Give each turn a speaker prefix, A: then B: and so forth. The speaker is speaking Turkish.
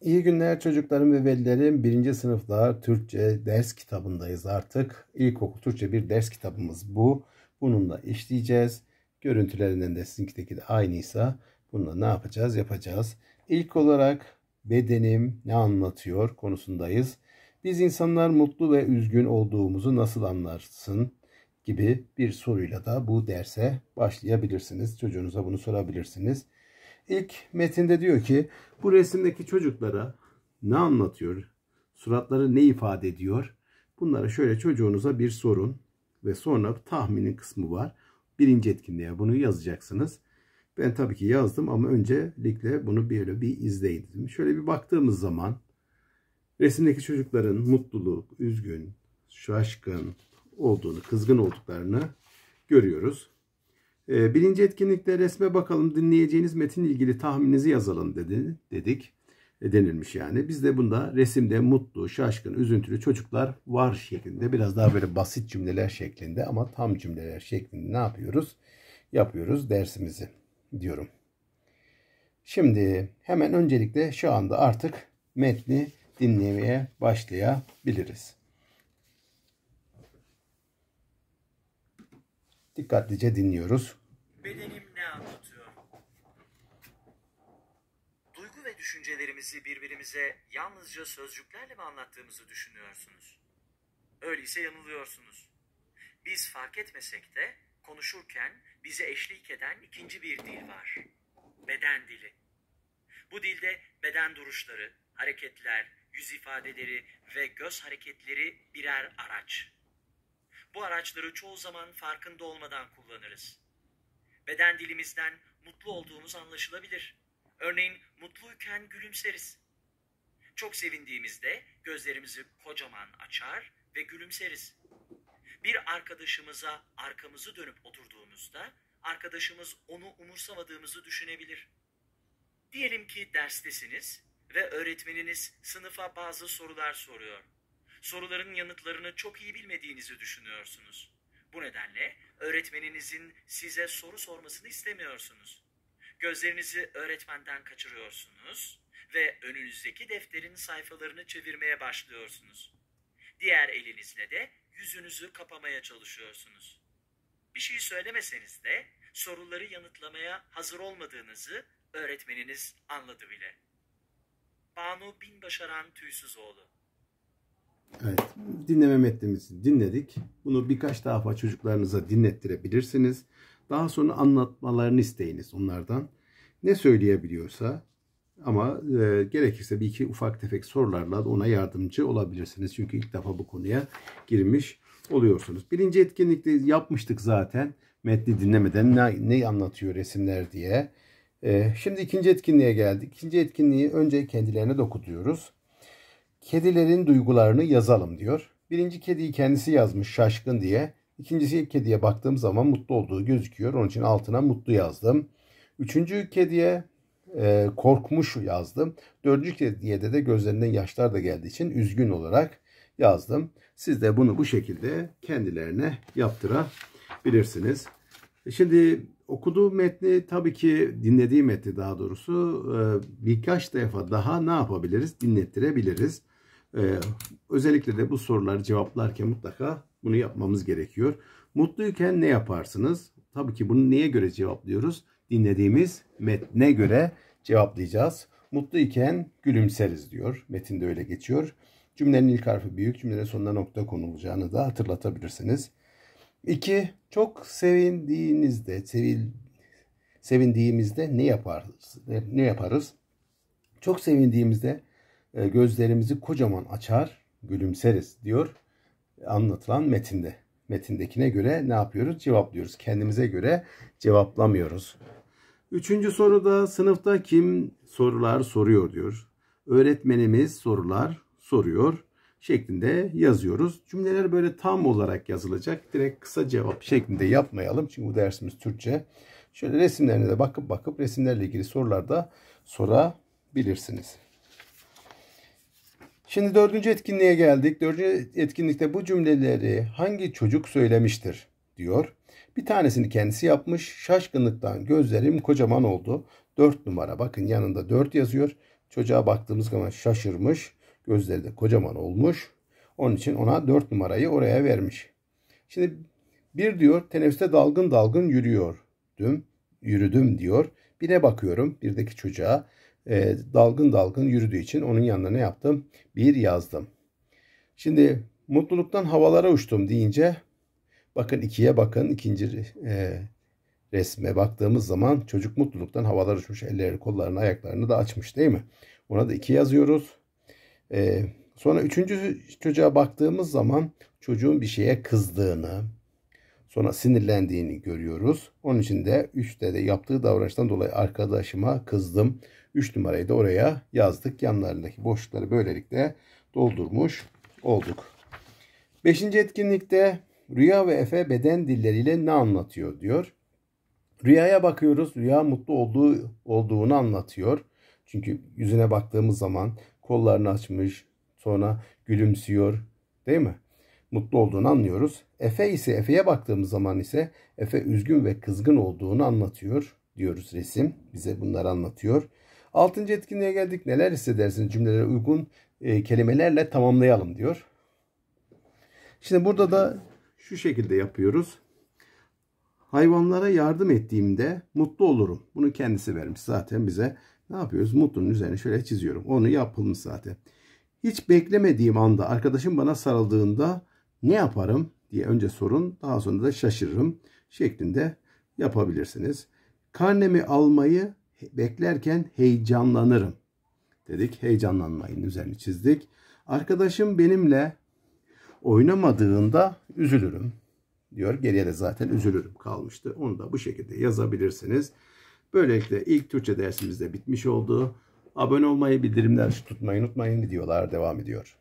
A: İyi günler çocuklarım ve velilerim. Birinci sınıflar Türkçe ders kitabındayız artık. İlkokul Türkçe bir ders kitabımız bu. Bununla işleyeceğiz. Görüntülerinden de sizinkideki de aynıysa bununla ne yapacağız? Yapacağız. İlk olarak bedenim ne anlatıyor konusundayız. Biz insanlar mutlu ve üzgün olduğumuzu nasıl anlarsın gibi bir soruyla da bu derse başlayabilirsiniz. Çocuğunuza bunu sorabilirsiniz. İlk metinde diyor ki bu resimdeki çocuklara ne anlatıyor? Suratları ne ifade ediyor? Bunlara şöyle çocuğunuza bir sorun ve sonra tahminin kısmı var. Birinci etkinliğe bunu yazacaksınız. Ben tabii ki yazdım ama öncelikle bunu böyle bir izleyin Şöyle bir baktığımız zaman resimdeki çocukların mutluluk, üzgün, şaşkın olduğunu, kızgın olduklarını görüyoruz. Ee, birinci etkinlikte resme bakalım dinleyeceğiniz metin ilgili tahmininizi yazalım dedi, dedik. E, denilmiş yani. Biz de bunda resimde mutlu, şaşkın, üzüntülü çocuklar var şeklinde biraz daha böyle basit cümleler şeklinde ama tam cümleler şeklinde ne yapıyoruz? Yapıyoruz dersimizi diyorum. Şimdi hemen öncelikle şu anda artık metni dinlemeye başlayabiliriz. dikkatlice dinliyoruz bedenim ne anlatıyor?
B: Duygu ve düşüncelerimizi birbirimize yalnızca sözcüklerle mi anlattığımızı düşünüyorsunuz? Öyleyse yanılıyorsunuz. Biz fark etmesek de konuşurken bize eşlik eden ikinci bir dil var. Beden dili. Bu dilde beden duruşları, hareketler, yüz ifadeleri ve göz hareketleri birer araç. Bu araçları çoğu zaman farkında olmadan kullanırız. Beden dilimizden mutlu olduğumuz anlaşılabilir. Örneğin mutluyken gülümseriz. Çok sevindiğimizde gözlerimizi kocaman açar ve gülümseriz. Bir arkadaşımıza arkamızı dönüp oturduğumuzda arkadaşımız onu umursamadığımızı düşünebilir. Diyelim ki derstesiniz ve öğretmeniniz sınıfa bazı sorular soruyor. Soruların yanıtlarını çok iyi bilmediğinizi düşünüyorsunuz.
A: Bu nedenle
B: öğretmeninizin size soru sormasını istemiyorsunuz. Gözlerinizi öğretmenden kaçırıyorsunuz ve önünüzdeki defterin sayfalarını çevirmeye başlıyorsunuz. Diğer elinizle de yüzünüzü kapamaya çalışıyorsunuz. Bir şey söylemeseniz de soruları yanıtlamaya hazır olmadığınızı öğretmeniniz
A: anladı bile. Banu Binbaşaran Tüysüzoğlu Evet, dinleme metnimizi dinledik. Bunu birkaç defa çocuklarınıza dinlettirebilirsiniz. Daha sonra anlatmalarını isteyiniz onlardan. Ne söyleyebiliyorsa ama e, gerekirse bir iki ufak tefek sorularla ona yardımcı olabilirsiniz. Çünkü ilk defa bu konuya girmiş oluyorsunuz. Birinci etkinlikte yapmıştık zaten. Metni dinlemeden ne, ne anlatıyor resimler diye. E, şimdi ikinci etkinliğe geldik. İkinci etkinliği önce kendilerine dokutuyoruz. Kedilerin duygularını yazalım diyor. Birinci kediyi kendisi yazmış şaşkın diye. İkincisi kediye baktığım zaman mutlu olduğu gözüküyor. Onun için altına mutlu yazdım. Üçüncü kediye e, korkmuş yazdım. Dördüncü kediye de, de gözlerinden yaşlar da geldiği için üzgün olarak yazdım. Siz de bunu bu şekilde kendilerine yaptırabilirsiniz. E, şimdi okuduğu metni tabii ki dinlediği metni daha doğrusu e, birkaç defa daha ne yapabiliriz? Dinlettirebiliriz. Ee, özellikle de bu soruları cevaplarken mutlaka bunu yapmamız gerekiyor. Mutluyken ne yaparsınız? Tabii ki bunu neye göre cevaplıyoruz? Dinlediğimiz metne göre cevaplayacağız. Mutluyken gülümseriz diyor. Metinde öyle geçiyor. Cümlenin ilk harfi büyük, cümlenin sonuna nokta konulacağını da hatırlatabilirsiniz. İki, çok sevindiğinizde, sevil, sevindiğimizde ne yaparız? Ne yaparız? Çok sevindiğimizde e, gözlerimizi kocaman açar, gülümseriz diyor anlatılan metinde. Metindekine göre ne yapıyoruz? Cevaplıyoruz. Kendimize göre cevaplamıyoruz. Üçüncü soruda sınıfta kim sorular soruyor diyor. Öğretmenimiz sorular soruyor şeklinde yazıyoruz. Cümleler böyle tam olarak yazılacak. Direkt kısa cevap şeklinde yapmayalım. Çünkü bu dersimiz Türkçe. Şöyle resimlerine de bakıp bakıp resimlerle ilgili sorular da sorabilirsiniz. Şimdi dördüncü etkinliğe geldik. Dördüncü etkinlikte bu cümleleri hangi çocuk söylemiştir diyor. Bir tanesini kendisi yapmış. Şaşkınlıktan gözlerim kocaman oldu. Dört numara bakın yanında dört yazıyor. Çocuğa baktığımız zaman şaşırmış. Gözleri de kocaman olmuş. Onun için ona dört numarayı oraya vermiş. Şimdi bir diyor teneffüste dalgın dalgın yürüyor. Düm, yürüdüm diyor. Bire bakıyorum birdeki çocuğa e, dalgın dalgın yürüdüğü için onun yanına ne yaptım? Bir yazdım. Şimdi mutluluktan havalara uçtum deyince bakın ikiye bakın ikinci e, resme baktığımız zaman çocuk mutluluktan havalar uçmuş. Ellerini, kollarını, ayaklarını da açmış değil mi? Ona da iki yazıyoruz. E, sonra üçüncü çocuğa baktığımız zaman çocuğun bir şeye kızdığını, sonra sinirlendiğini görüyoruz. Onun için de üçte de yaptığı davranıştan dolayı arkadaşıma kızdım. 3 numarayı da oraya yazdık. Yanlarındaki boşlukları böylelikle doldurmuş olduk. 5. etkinlikte rüya ve efe beden dilleriyle ne anlatıyor diyor. Rüyaya bakıyoruz. Rüya mutlu olduğu olduğunu anlatıyor. Çünkü yüzüne baktığımız zaman kollarını açmış, sonra gülümsüyor, değil mi? Mutlu olduğunu anlıyoruz. Efe ise Efe'ye baktığımız zaman ise Efe üzgün ve kızgın olduğunu anlatıyor diyoruz resim. Bize bunları anlatıyor. Altıncı etkinliğe geldik. Neler hissedersiniz cümlelere uygun e, kelimelerle tamamlayalım diyor. Şimdi burada da şu şekilde yapıyoruz. Hayvanlara yardım ettiğimde mutlu olurum. Bunu kendisi vermiş zaten bize. Ne yapıyoruz? Mutlunun üzerine şöyle çiziyorum. Onu yapılmış zaten. Hiç beklemediğim anda arkadaşım bana sarıldığında ne yaparım diye önce sorun. Daha sonra da şaşırırım şeklinde yapabilirsiniz. Karnemi almayı beklerken heyecanlanırım dedik. Heyecanlanmayın üzerine çizdik. Arkadaşım benimle oynamadığında üzülürüm diyor. Geriye de zaten üzülürüm kalmıştı. Onu da bu şekilde yazabilirsiniz. Böylelikle ilk Türkçe dersimiz de bitmiş oldu. Abone olmayı, bildirimler tutmayı unutmayın. Videolar devam ediyor.